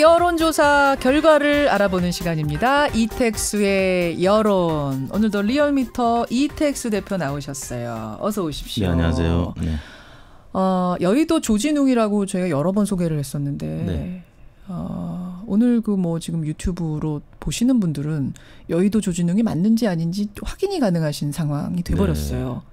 여론조사 결과를 알아보는 시간입니다. 이텍스의 여론. 오늘도 리얼미터 이텍스 대표 나오셨어요. 어서 오십시오. 네, 안녕하세요. 네. 어, 여의도 조진웅이라고 저희가 여러 번 소개를 했었는데 네. 어, 오늘 그 뭐 지금 유튜브로 보시는 분들은 여의도 조진웅이 맞는지 아닌지 확인이 가능하신 상황이 돼버렸어요. 네.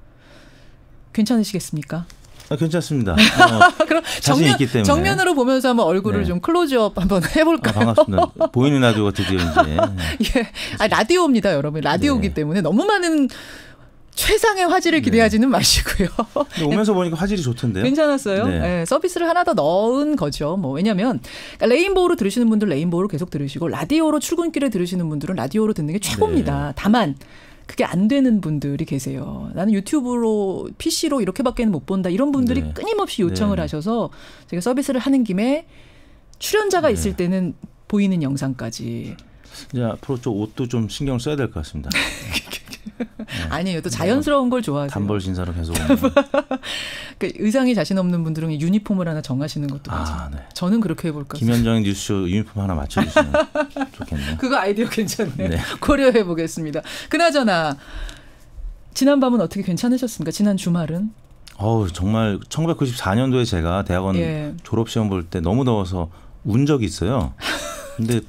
괜찮으시겠습니까? 아, 괜찮습니다. 어, 그럼 정면, 있기 때문에. 정면으로 보면서 한번 얼굴을 네. 좀 클로즈업 한번 해볼까요? 아, 반갑습니다. 보이는 라디오가 드디어 이제. 네. 예. 아, 라디오입니다, 여러분. 라디오기 네. 때문에 너무 많은 최상의 화질을 네. 기대하지는 네. 마시고요. 오면서 보니까 화질이 좋던데요. 괜찮았어요. 네. 네. 서비스를 하나 더 넣은 거죠. 뭐 왜냐하면 그러니까 레인보우로 들으시는 분들 레인보우로 계속 들으시고 라디오로 출근길에 들으시는 분들은 라디오로 듣는 게 최고입니다. 네. 다만 그게 안 되는 분들이 계세요. 나는 유튜브로 PC로 이렇게밖에는 못 본다 이런 분들이 네. 끊임없이 요청을 네. 하셔서 제가 서비스를 하는 김에 출연자가 네. 있을 때는 보이는 영상까지. 이제 앞으로 좀 옷도 좀 신경 써야 될 것 같습니다. 네. 아니에요. 또 네. 자연스러운 걸 좋아하세요. 단벌 신사로 계속. 그 의상이 자신 없는 분들은 유니폼을 하나 정하시는 것도 아, 맞아요. 아, 네. 저는 그렇게 해볼까. 김현정의 뉴스쇼 유니폼 하나 맞춰주시면 좋겠네요. 그거 아이디어 괜찮네요. 네. 고려해 보겠습니다. 그나저나 지난 밤은 어떻게 괜찮으셨습니까? 지난 주말은? 어우 정말 1994년도에 제가 대학원 예. 졸업 시험 볼 때 너무 더워서 운 적이 있어요. 근데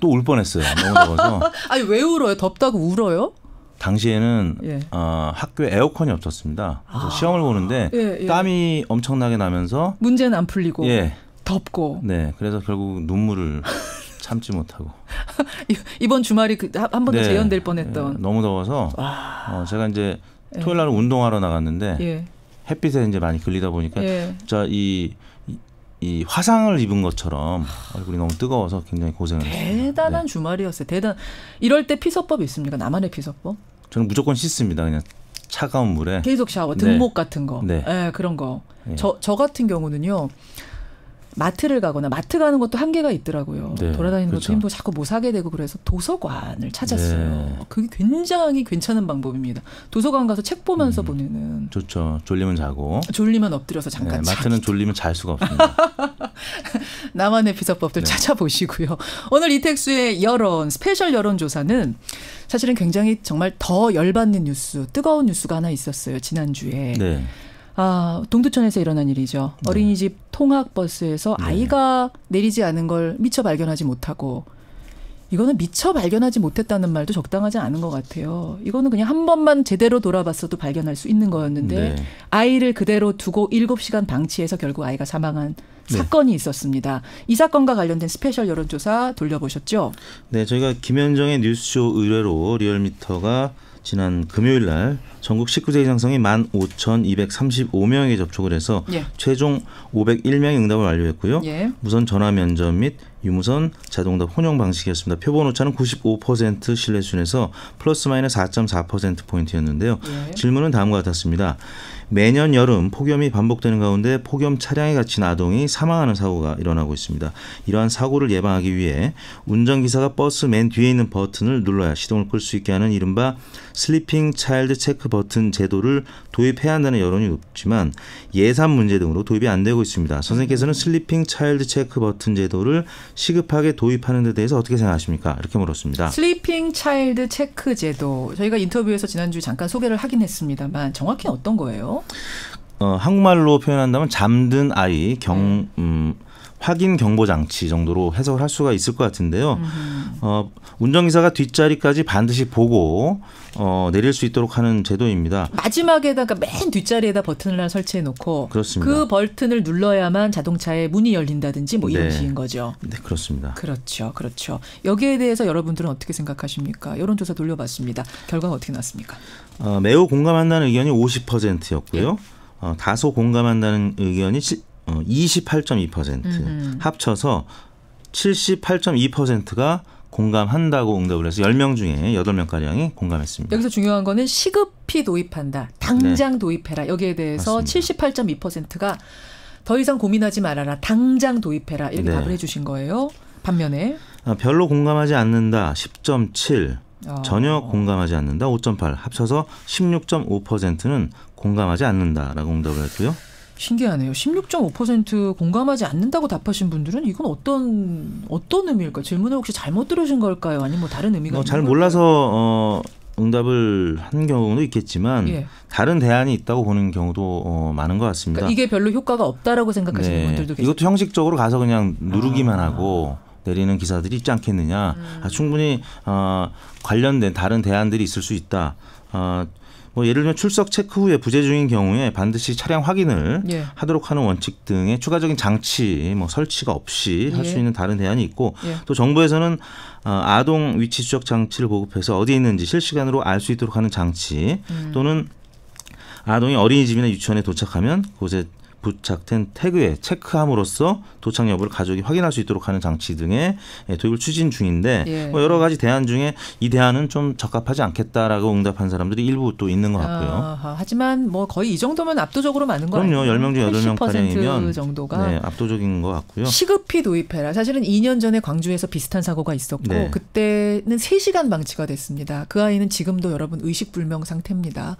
또 울 뻔했어요. 너무 더워서. 아니 왜 울어요? 덥다고 울어요? 당시에는 예. 어, 학교에 에어컨이 없었습니다. 아. 시험을 보는데 예, 예. 땀이 엄청나게 나면서 문제는 안 풀리고 예. 덥고 네 그래서 결국 눈물을 참지 못하고 이번 주말이 그, 한 번도 네. 재연될 뻔했던 예, 너무 더워서 아. 어, 제가 이제 예. 토요일 날 운동하러 나갔는데 햇빛에 이제 많이 걸리다 보니까 자이 이 화상을 입은 것처럼 얼굴이 너무 뜨거워서 굉장히 고생을 했습니다. 대단한 네. 주말이었어요. 대단. 이럴 때 피서법이 있습니까? 나만의 피서법? 저는 무조건 씻습니다. 그냥 차가운 물에 계속 샤워, 네. 등목 네. 같은 거, 네. 네 그런 거. 저저 네. 저 같은 경우는요. 마트를 가거나 마트 가는 것도 한계가 있더라고요. 네, 돌아다니는 그렇 것도 그렇죠. 힘들고 자꾸 못 뭐 사게 되고 그래서 도서관을 찾았어요. 네. 그게 굉장히 괜찮은 방법입니다. 도서관 가서 책 보면서 음, 보내는. 좋죠. 졸리면 자고. 졸리면 엎드려서 잠깐. 네, 마트는 자기. 졸리면 잘 수가 없습니다. 나만의 비서법들 네. 찾아보시고요. 오늘 이택수의 여론 스페셜 여론조사는 사실은 굉장히 정말 더 열받는 뉴스, 뜨거운 뉴스가 하나 있었어요 지난 주에. 네. 아, 동두천에서 일어난 일이죠. 네. 어린이집 통학버스에서 네. 아이가 내리지 않은 걸 미처 발견하지 못하고 이거는 미처 발견하지 못했다는 말도 적당하지 않은 것 같아요. 이거는 그냥 한 번만 제대로 돌아봤어도 발견할 수 있는 거였는데 네. 아이를 그대로 두고 일곱 시간 방치해서 결국 아이가 사망한 네. 사건이 있었습니다. 이 사건과 관련된 스페셜 여론조사 돌려보셨죠? 네, 저희가 김현정의 뉴스쇼 의뢰로 리얼미터가 지난 금요일 날 전국 19세 이상 성인 15,235명에게 접촉을 해서 예. 최종 501명의 응답을 완료했고요. 예. 무선 전화 면접 및 유무선 자동답 혼용 방식이었습니다. 표본 오차는 95% 신뢰 수준에서 플러스 마이너스 4.4% 포인트였는데요. 예. 질문은 다음과 같았습니다. 매년 여름 폭염이 반복되는 가운데 폭염 차량에 갇힌 아동이 사망하는 사고가 일어나고 있습니다. 이러한 사고를 예방하기 위해 운전기사가 버스 맨 뒤에 있는 버튼을 눌러야 시동을 끌 수 있게 하는 이른바 슬리핑 차일드 체크 버튼 제도를 도입해야 한다는 여론이 높지만 예산 문제 등으로 도입이 안 되고 있습니다. 선생님께서는 슬리핑 차일드 체크 버튼 제도를 시급하게 도입하는 데 대해서 어떻게 생각하십니까? 이렇게 물었습니다. 슬리핑 차일드 체크 제도 저희가 인터뷰에서 지난주 잠깐 소개를 하긴 했습니다만 정확히 어떤 거예요? 어, 한국말로 표현한다면 잠든 아이 경 네. 음, 확인 경보 장치 정도로 해석을 할 수가 있을 것 같은데요. 어, 운전기사가 뒷자리까지 반드시 보고 어, 내릴 수 있도록 하는 제도입니다. 마지막에다가 그러니까 맨 뒷자리에다 버튼을 하나 설치해 놓고 그 버튼을 눌러야만 자동차의 문이 열린다든지 뭐 이런 식인 네. 거죠. 네, 그렇습니다. 그렇죠. 그렇죠. 여기에 대해서 여러분들은 어떻게 생각하십니까? 여론조사 돌려봤습니다. 결과가 어떻게 나습니까 어, 매우 공감한다는 의견이 50%였고요. 예. 어, 다소 공감한다는 의견이 어, 28.2% 음흠. 합쳐서 78.2%가 공감한다고 응답을 해서 10명 중에 8명가량이 공감했습니다. 여기서 중요한 거는 시급히 도입한다. 당장 네. 도입해라. 여기에 대해서 맞습니다. 78.2%가 더 이상 고민하지 말아라. 당장 도입해라. 이렇게 네. 답을 해주신 거예요. 반면에 아, 별로 공감하지 않는다. 10.7. 어. 전혀 공감하지 않는다. 5.8 합쳐서 16.5%는 공감하지 않는다라고 응답을 했고요. 신기하네요. 16.5% 공감하지 않는다고 답하신 분들은 이건 어떤 어떤 의미일까? 질문을 혹시 잘못 들으신 걸까요? 아니면 뭐 다른 의미가 어, 잘 걸까요? 몰라서 어, 응답을 한 경우도 있겠지만 예. 다른 대안이 있다고 보는 경우도 어, 많은 것 같습니다. 그러니까 이게 별로 효과가 없다라고 생각하시는 네. 분들도 계시 이것도 형식적으로 가서 그냥 누르기만 아. 하고 내리는 기사들이 있지 않겠느냐. 음. 아, 충분히 어, 관련된 다른 대안들이 있을 수 있다. 어, 뭐 예를 들면 출석 체크 후에 부재 중인 경우에 반드시 차량 확인을 예. 하도록 하는 원칙 등의 추가적인 장치 뭐 설치가 없이 할수 예. 있는 다른 대안이 있고 예. 또 정부에서는 어, 아동 위치 추적 장치를 보급해서 어디에 있는지 실시간으로 알 수 있도록 하는 장치 음. 또는 아동이 어린이집이나 유치원에 도착하면 그곳에 부착된 태그에 체크함으로써 도착 여부를 가족이 확인할 수 있도록 하는 장치 등의 예, 도입을 추진 중인데 예. 뭐 여러 가지 대안 중에 이 대안은 좀 적합하지 않겠다라고 응답한 사람들이 일부 또 있는 것 같고요. 아하, 하지만 뭐 거의 이 정도면 압도적으로 많은 거예요. 그럼요. 열 명중 여덟 명가량이면 정도가 네, 압도적인 것 같고요. 시급히 도입해라. 사실은 2년 전에 광주에서 비슷한 사고가 있었고 네. 그때는 3시간 방치가 됐습니다. 그 아이는 지금도 여러분 의식불명 상태입니다.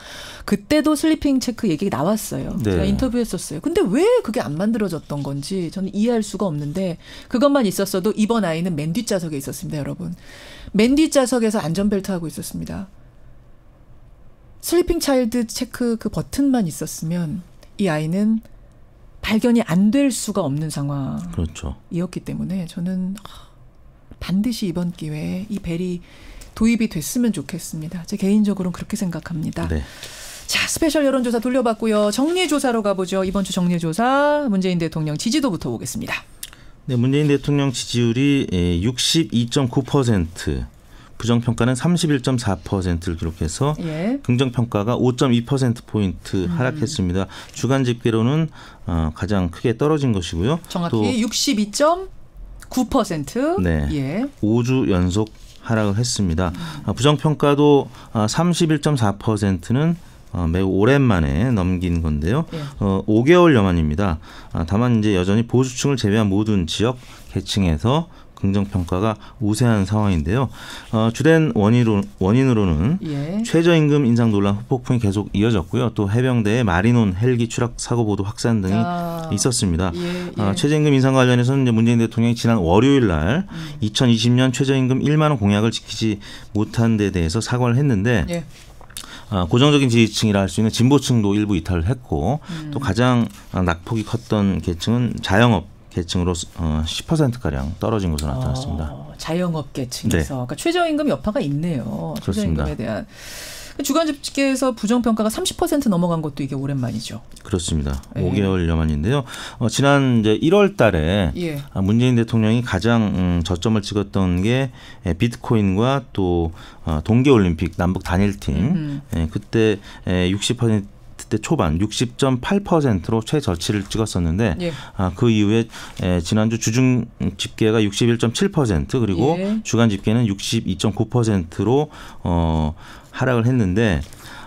그때도 슬리핑 체크 얘기 가 나왔어요. 네. 제가 인터뷰했었어요. 근데 왜 그게 안 만들어졌던 건지 저는 이해할 수가 없는데 그것만 있었어도 이번 아이는 맨 뒷좌석에 있었습니다, 여러분. 맨 뒷좌석에서 안전벨트 하고 있었습니다. 슬리핑 차일드 체크 그 버튼만 있었으면 이 아이는 발견이 안 될 수가 없는 그렇죠. 상황이었기 그렇죠. 때문에 저는 반드시 이번 기회에 이 벨이 도입이 됐으면 좋겠습니다. 제 개인적으로는 그렇게 생각합니다. 네. 자, 스페셜 여론조사 돌려봤고요. 정리조사로 가보죠. 이번 주 정리조사 문재인 대통령 지지도부터 보겠습니다. 네, 문재인 대통령 지지율이 62.9%, 예, 부정평가는 31.4%를 기록해서 예. 긍정평가가 5.2%포인트 음. 하락했습니다. 음. 주간 집계로는 어, 가장 크게 떨어진 것이고요. 정확히 62.9%. 네. 예. 5주 연속 하락을 했습니다. 음. 아, 부정평가도 31.4%는 아, 어, 매우 오랜만에 넘긴 건데요. 예. 어, 5개월 여만입니다. 아, 다만 이제 여전히 보수층을 제외한 모든 지역 계층에서 긍정 평가가 우세한 상황인데요. 어, 주된 원인으로, 원인으로는 예. 최저임금 인상 논란 후폭풍이 계속 이어졌고요. 또 해병대의 마리논 헬기 추락 사고 보도 확산 등이 아. 있었습니다. 예, 아, 예. 어, 최저임금 인상 관련해서는 이제 문재인 대통령이 지난 월요일 날 음. 2020년 최저임금 1만 원 공약을 지키지 못한 데 대해서 사과를 했는데 예. 아, 고정적인 지지층이라 할 수 있는 진보층도 일부 이탈을 했고 음. 또 가장 낙폭이 컸던 계층은 자영업 계층으로 10% 어, 가량 떨어진 것으로 나타났습니다. 아, 자영업 계층에서 네. 그러니까 최저임금 여파가 있네요. 그렇습니다. 최저임금에 대한 주간 집계에서 부정 평가가 30% 넘어간 것도 이게 오랜만이죠. 그렇습니다. 예. 5개월여 만인데요. 어, 지난 이제 1월 달에 예. 아, 문재인 대통령이 가장 음, 저점을 찍었던 게 예, 비트코인과 또 어, 동계 올림픽 남북 단일팀 예, 그때 예, 60% 그때 초반 60.8%로 최저치를 찍었었는데 예. 아, 그 이후에 에, 예, 지난주 주중 집계가 61.7% 그리고 예. 주간 집계는 62.9%로 어 하락을 했는데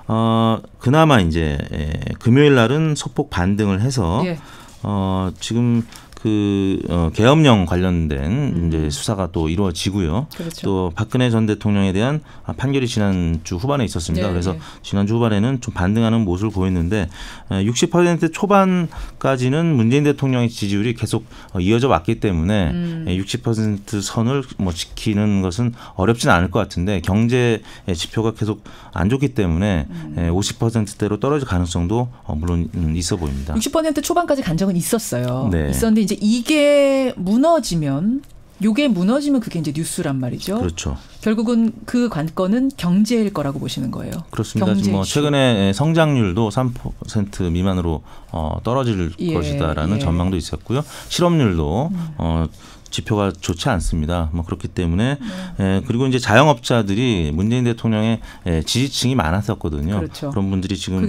어 그나마 이제 예, 금요일 날은 소폭 반등을 해서 예. 어 지금 그 어, 계엄령 관련된 음. 이제 수사가 또 이루어지고요. 그렇죠. 또 박근혜 전 대통령에 대한 아, 판결이 지난주 후반에 있었습니다. 네. 그래서 네. 지난주 후반에는 좀 반등하는 모습을 보였는데 60% 초반까지는 문재인 대통령의 지지율이 계속 어, 이어져 왔기 때문에 음. 60% 선을 뭐 지키는 것은 어렵지는 않을 것 같은데 경제 지표가 계속 안 좋기 때문에 음. 50%대로 떨어질 가능성도 어, 물론 음, 있어 보입니다. 60% 초반까지 간 적은 있었어요. 네. 있었는데 이제 이게 무너지면 요게 무너지면 그게 이제 뉴스란 말이죠. 그렇죠. 결국은 그 관건은 경제일 거라고 보시는 거예요. 그렇습니다. 뭐 최근에 예, 성장률도 3% 미만으로 어, 떨어질 예, 것이다라는 예. 전망도 있었고요. 실업률도 음. 어, 지표가 좋지 않습니다. 뭐 그렇기 때문에 네. 에, 예, 그리고 이제 자영업자들이 문재인 대통령의 에, 예, 지지층이 많았었거든요. 그렇죠. 그런 분들이 지금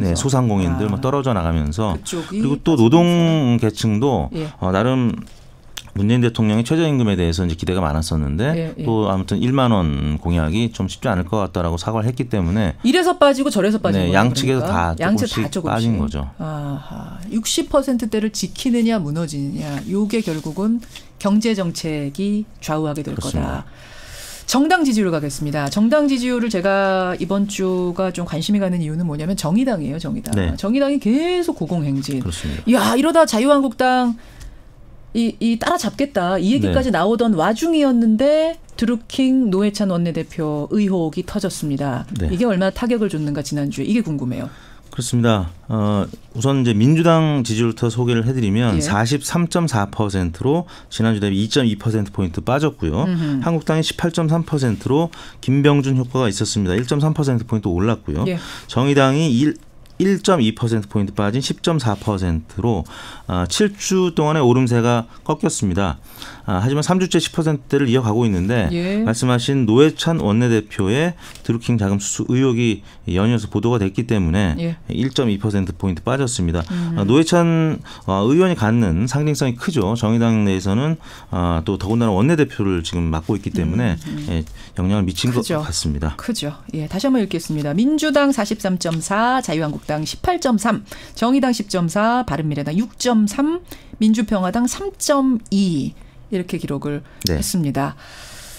네, 소상공인들 아. 뭐 떨어져 나가면서 그리고 또 노동 계층도 예. 어, 나름 문재인 대통령의 최저임금에 대해서 이제 기대가 많았었는데 예, 예. 또 아무튼 1만 원 공약이 좀 쉽지 않을 것 같다라고 사과를 했기 때문에 이래서 빠지고 저래서 빠진 네, 거예요. 양측에서 그러니까. 다 양측 다 조금씩 빠진 거죠. 아하, 60%대를 지키느냐 무너지느냐 요게 결국은 경제 정책이 좌우하게 될 그렇습니다. 거다. 정당 지지율 가겠습니다. 정당 지지율을 제가 이번 주가 좀 관심이 가는 이유는 뭐냐면 정의당이에요, 정의당. 네. 정의당이 계속 고공행진. 그렇습니다. 야, 이러다 자유한국당 이, 이 따라잡겠다. 이 얘기까지 네. 나오던 와중이었는데 드루킹 노회찬 원내대표 의혹이 터졌습니다. 네. 이게 얼마나 타격을 줬는가 지난주에 이게 궁금해요. 그렇습니다. 어, 우선 이제 민주당 지지율부터 소개를 해드리면 예. 43.4%로 지난주 대비 2.2% 포인트 빠졌고요. 음흠. 한국당이 18.3%로 김병준 효과가 있었습니다. 1.3% 포인트 올랐고요. 예. 정의당이 1 1.2%포인트 빠진 10.4%로 7주 아, 동안의 오름세가 꺾였습니다. 아, 하지만 3주째 10%를 이어가고 있는데 예. 말씀하신 노회찬 원내대표의 드루킹 자금 수수 의혹이 연이어서 보도가 됐기 때문에 예. 1.2%포인트 빠졌습니다. 아, 음. 노회찬 어, 의원이 갖는 상징성이 크죠. 정의당 내에서는 아, 또 더군다나 원내대표를 지금 맡고 있기 때문에 음. 음. 예, 영향을 미친 크죠. 것 같습니다. 크죠. 예, 다시 한 번 읽겠습니다. 민주당 43.4, 자유한국당 18.3, 정의당 10.4, 바른미래당 6.3, 민주평화당 3.2, 이렇게 기록을 네. 했습니다.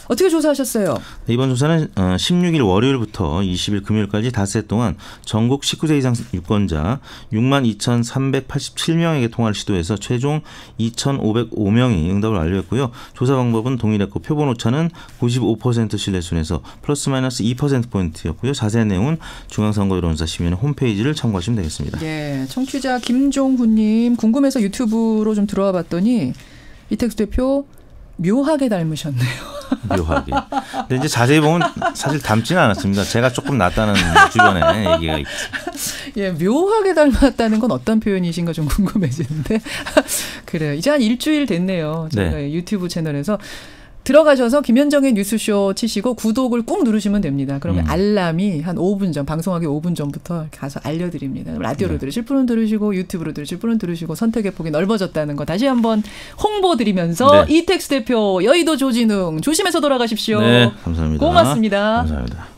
어떻게 조사하셨어요? 네, 이번 조사는 16일 어, 월요일부터 20일 금요일까지 닷새 동안 전국 19세 이상 유권자 6만 2,387명에게 통화를 시도해서 최종 2,505명이 응답을 완료했고요. 조사 방법은 동일했고 표본 오차는 95% 신뢰순에서 플러스 마이너스 2%포인트였고요. 자세한 내용은 중앙선거여론조사 시민 홈페이지를 참고하시면 되겠습니다. 예, 청취자 김종훈님 궁금해서 유튜브로 좀 들어와 봤더니 이택수 대표 묘하게 닮으셨네요. 묘하게. 근데 이제 자세히 보면 사실 닮지는 않았습니다. 제가 조금 낫다는 주변에 얘기가 있죠. 예, 묘하게 닮았다는 건 어떤 표현이신가 좀 궁금해지는데. 그래요. 이제 한 일주일 됐네요. 제가 네. 유튜브 채널에서 들어가셔서 김현정의 뉴스쇼 치시고 구독을 꾹 누르시면 됩니다. 그러면 음. 알람이 한 5분 전, 방송하기 5분 전부터 가서 알려드립니다. 라디오로 네. 들으실 분은 들으시고 유튜브로 들으실 분은 들으시고 선택의 폭이 넓어졌다는 거 다시 한번 홍보드리면서 네. 이텍스 대표 여의도 조진웅 조심해서 돌아가십시오. 네, 감사합니다. 고맙습니다. 감사합니다.